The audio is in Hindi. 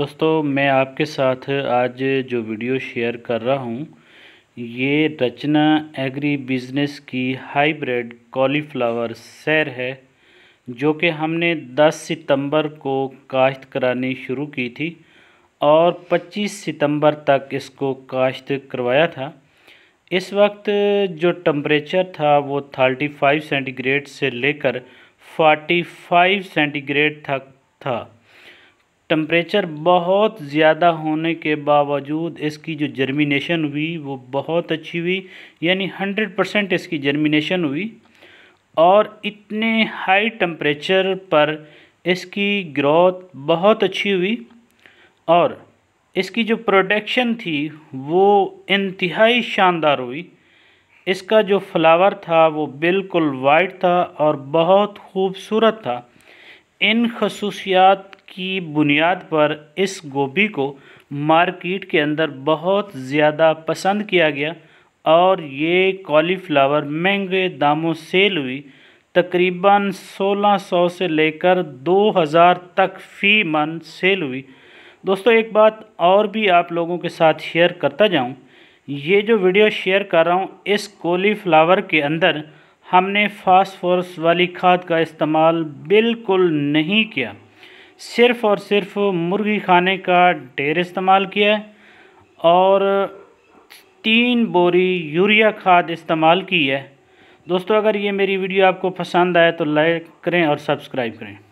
दोस्तों मैं आपके साथ आज जो वीडियो शेयर कर रहा हूँ ये रचना एग्री बिजनेस की हाइब्रिड कॉलीफ्लावर सैर है जो कि हमने 10 सितंबर को काश्त करानी शुरू की थी और 25 सितंबर तक इसको काश्त करवाया था इस वक्त जो टम्परेचर था वो 35 सेंटीग्रेड से लेकर 45 सेंटीग्रेड तक था, था। टम्परेचर बहुत ज़्यादा होने के बावजूद इसकी जो जर्मिनेशन हुई वो बहुत अच्छी हुई यानी 100 परसेंट इसकी जर्मिनेशन हुई और इतने हाई टम्परेचर पर इसकी ग्रोथ बहुत अच्छी हुई और इसकी जो प्रोडक्शन थी वो इंतहाई शानदार हुई इसका जो फ्लावर था वो बिल्कुल वाइट था और बहुत खूबसूरत था इन खसूसियात की बुनियाद पर इस गोभी को मार्केट के अंदर बहुत ज़्यादा पसंद किया गया और ये कॉलीफ्लावर महंगे दामों सेल हुई तकरीबन 1600 से लेकर 2000 तक फ़ी मन सेल हुई दोस्तों एक बात और भी आप लोगों के साथ शेयर करता जाऊं ये जो वीडियो शेयर कर रहा हूँ इस कॉलीफ्लावर के अंदर हमने फास्फोरस वाली खाद का इस्तेमाल बिल्कुल नहीं किया सिर्फ़ और सिर्फ मुर्गी खाने का ढेर इस्तेमाल किया है और तीन बोरी यूरिया खाद इस्तेमाल की है दोस्तों अगर ये मेरी वीडियो आपको पसंद आए तो लाइक करें और सब्सक्राइब करें